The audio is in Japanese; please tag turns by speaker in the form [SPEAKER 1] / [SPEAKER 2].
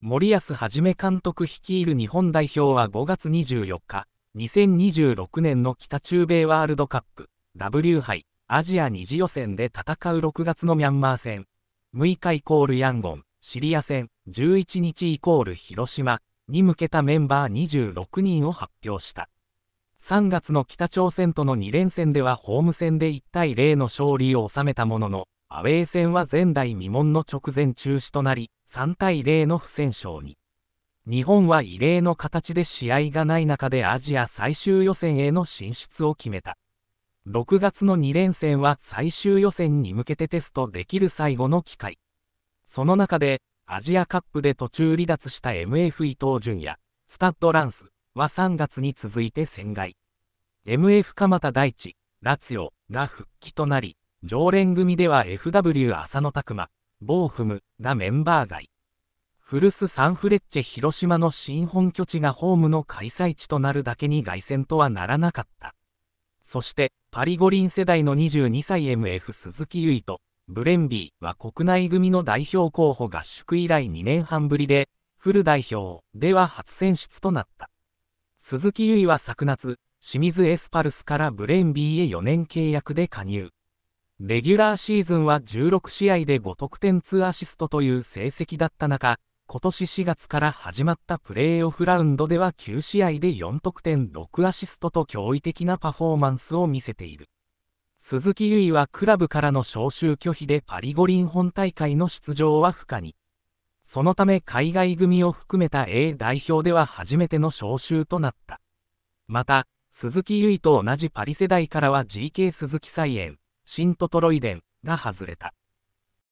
[SPEAKER 1] 森保一監督率いる日本代表は5月24日、2026年の北中米ワールドカップ W 杯アジア2次予選で戦う6月のミャンマー戦、6日イコールヤンゴン、シリア戦、11日イコール広島に向けたメンバー26人を発表した。3月の北朝鮮との2連戦ではホーム戦で1対0の勝利を収めたものの、アウェー戦は前代未聞の直前中止となり、3対0の不戦勝に。日本は異例の形で試合がない中でアジア最終予選への進出を決めた。6月の2連戦は最終予選に向けてテストできる最後の機会。その中で、アジアカップで途中離脱した MF 伊東純也、スタッドランスは3月に続いて戦外。MF 鎌田大地、ラツヨが復帰となり、常連組では FW 浅野拓磨、ボーフム、ラ・メンバー街。古巣サンフレッチェ広島の新本拠地がホームの開催地となるだけに凱旋とはならなかった。そして、パリ五輪世代の22歳 MF 鈴木唯と、ブレンビーは国内組の代表候補合宿以来2年半ぶりで、フル代表では初選出となった。鈴木唯は昨夏、清水エスパルスからブレンビーへ4年契約で加入。レギュラーシーズンは16試合で5得点2アシストという成績だった中、今年4月から始まったプレーオフラウンドでは9試合で4得点6アシストと驚異的なパフォーマンスを見せている。鈴木優衣はクラブからの招集拒否でパリ五輪本大会の出場は不可に。そのため海外組を含めた A 代表では初めての招集となった。また、鈴木優衣と同じパリ世代からは GK 鈴木菜園。シントトロイデンが外れた。